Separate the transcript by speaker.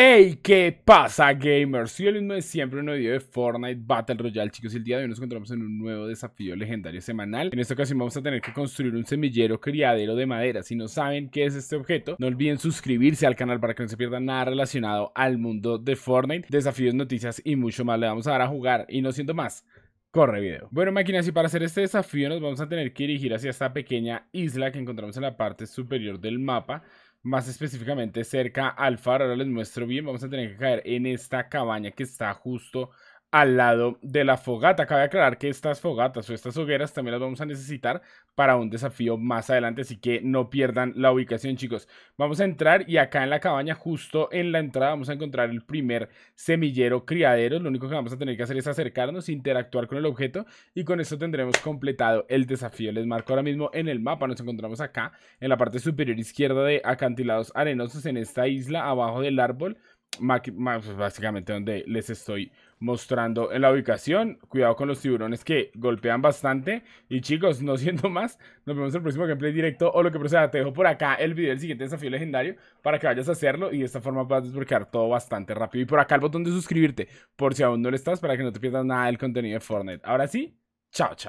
Speaker 1: ¡Hey! ¿Qué pasa, gamers? Soy el mismo de siempre, un nuevo video de Fortnite Battle Royale, chicos. el día de hoy nos encontramos en un nuevo desafío legendario semanal. En esta ocasión vamos a tener que construir un semillero criadero de madera. Si no saben qué es este objeto, no olviden suscribirse al canal para que no se pierdan nada relacionado al mundo de Fortnite. Desafíos, noticias y mucho más. Le vamos a dar a jugar y no siento más. Corre video. Bueno, máquinas, y para hacer este desafío nos vamos a tener que dirigir hacia esta pequeña isla que encontramos en la parte superior del mapa más específicamente cerca al faro. Ahora les muestro bien, vamos a tener que caer en esta cabaña que está justo al lado de la fogata. Cabe aclarar que estas fogatas o estas hogueras también las vamos a necesitar para un desafío más adelante, así que no pierdan la ubicación, chicos. Vamos a entrar y acá en la cabaña, justo en la entrada, vamos a encontrar el primer semillero criadero. Lo único que vamos a tener que hacer es acercarnos, interactuar con el objeto y con esto tendremos completado el desafío. Les marco ahora mismo en el mapa, nos encontramos acá en la parte superior izquierda de acantilados arenosos en esta isla, abajo del árbol pues, básicamente donde les estoy mostrando en la ubicación. Cuidado con los tiburones que golpean bastante. Y chicos, no siento más, nos vemos en el próximo gameplay directo o lo que proceda. Te dejo por acá el video del siguiente desafío legendario para que vayas a hacerlo y de esta forma puedas desbloquear todo bastante rápido. Y por acá el botón de suscribirte por si aún no lo estás para que no te pierdas nada del contenido de Fortnite. Ahora sí, chao, chao.